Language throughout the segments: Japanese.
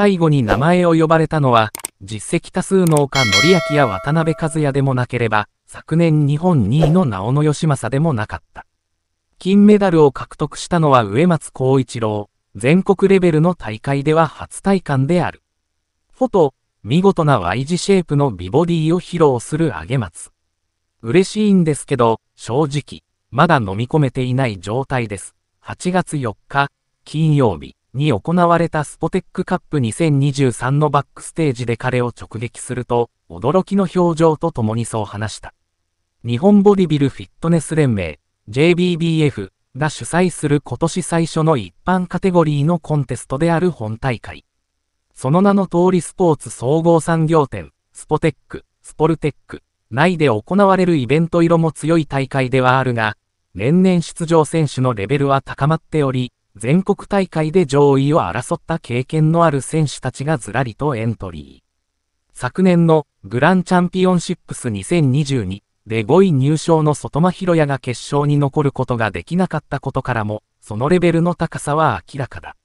最後に名前を呼ばれたのは、実績多数の岡則明や渡辺和也でもなければ、昨年日本2位の直野義政でもなかった。金メダルを獲得したのは植松光一郎、全国レベルの大会では初体感である。フォト、見事な Y 字シェイプの美ボディを披露する上松。嬉しいんですけど、正直、まだ飲み込めていない状態です。8月4日、金曜日。に行われたスポテックカップ2023のバックステージで彼を直撃すると、驚きの表情と共にそう話した。日本ボディビルフィットネス連盟、JBBF が主催する今年最初の一般カテゴリーのコンテストである本大会。その名の通りスポーツ総合産業展、スポテック、スポルテック、内で行われるイベント色も強い大会ではあるが、年々出場選手のレベルは高まっており、全国大会で上位を争った経験のある選手たちがずらりとエントリー。昨年のグランチャンピオンシップス2022で5位入賞の外間広也が決勝に残ることができなかったことからも、そのレベルの高さは明らかだ。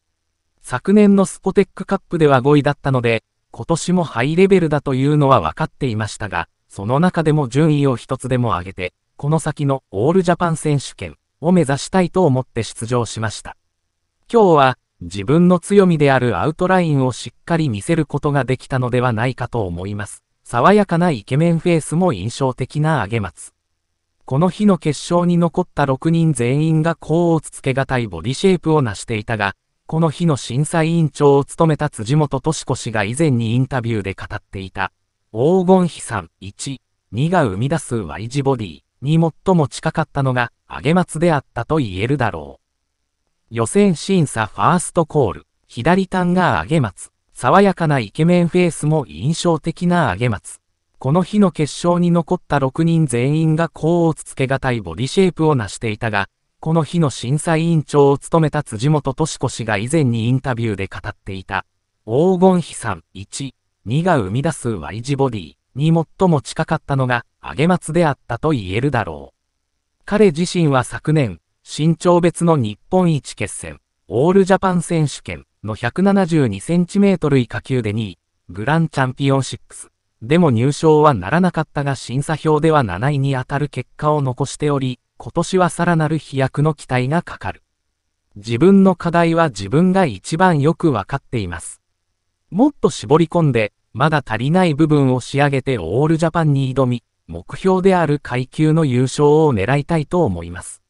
昨年のスポテックカップでは5位だったので、今年もハイレベルだというのは分かっていましたが、その中でも順位を一つでも上げて、この先のオールジャパン選手権を目指したいと思って出場しました。今日は自分の強みであるアウトラインをしっかり見せることができたのではないかと思います。爽やかなイケメンフェイスも印象的なげ。松。この日の決勝に残った6人全員が甲をつつけがたいボディシェイプを成していたが、この日の審査委員長を務めた辻元敏子氏が以前にインタビューで語っていた、黄金比ん1、2が生み出す Y 字ボディに最も近かったのが、上松であったと言えるだろう。予選審査ファーストコール、左端が上げ松、爽やかなイケメンフェイスも印象的な上げ松。この日の決勝に残った6人全員が甲をつつけがたいボディシェイプを成していたが、この日の審査委員長を務めた辻本敏子氏が以前にインタビューで語っていた、黄金比ん1、2が生み出す Y 字ボディに最も近かったのが上松であったと言えるだろう。彼自身は昨年、身長別の日本一決戦、オールジャパン選手権の1 7 2センチメートル以下級で2位、グランチャンピオン6。でも入賞はならなかったが審査票では7位に当たる結果を残しており、今年はさらなる飛躍の期待がかかる。自分の課題は自分が一番よくわかっています。もっと絞り込んで、まだ足りない部分を仕上げてオールジャパンに挑み、目標である階級の優勝を狙いたいと思います。